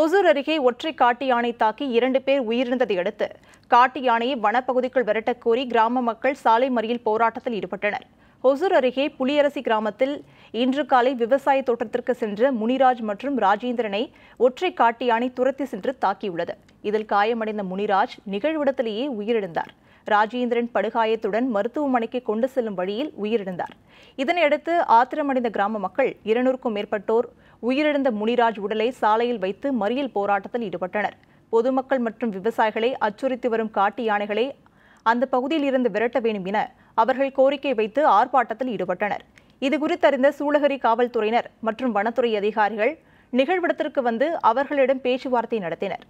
ஒசூர் அருகே ஒற்றை காட்டு யானை தாக்கி இரண்டு பேர் உயிரிழந்ததை அடுத்து காட்டு யானையை வனப்பகுதிக்குள் விரட்டக் கோரி கிராம மக்கள் சாலை மறியல் போராட்டத்தில் ஈடுபட்டனர் ஒசூர் அருகே புலியரசி கிராமத்தில் இன்று காலை விவசாய தோட்டத்திற்கு சென்ற முனிராஜ் மற்றும் ராஜேந்திரனை ஒற்றை காட்டு யானை துரத்தி சென்று தாக்கியுள்ளது இதில் காயமடைந்த முனிராஜ் நிகழ்விடத்திலேயே உயிரிழந்தார் ராஜேந்திரன் படுகாயத்துடன் மருத்துவமனைக்கு கொண்டு செல்லும் வழியில் உயிரிழந்தார் இதனையடுத்து ஆத்திரமடைந்த கிராம மக்கள் இருநூறுக்கும் மேற்பட்டோர் உயிரிழந்த முனிராஜ் உடலை சாலையில் வைத்து மறியல் போராட்டத்தில் ஈடுபட்டனர் பொதுமக்கள் மற்றும் விவசாயிகளை அச்சுறுத்தி வரும் காட்டு யானைகளை அந்த பகுதியில் இருந்து விரட்ட வேண்டும் என அவர்கள் கோரிக்கை வைத்து ஆர்ப்பாட்டத்தில் ஈடுபட்டனர் இது குறித்தறிந்த சூளகரி காவல்துறையினர் மற்றும் வனத்துறை அதிகாரிகள் நிகழ்விடத்திற்கு வந்து அவர்களிடம் பேச்சுவார்த்தை நடத்தினர்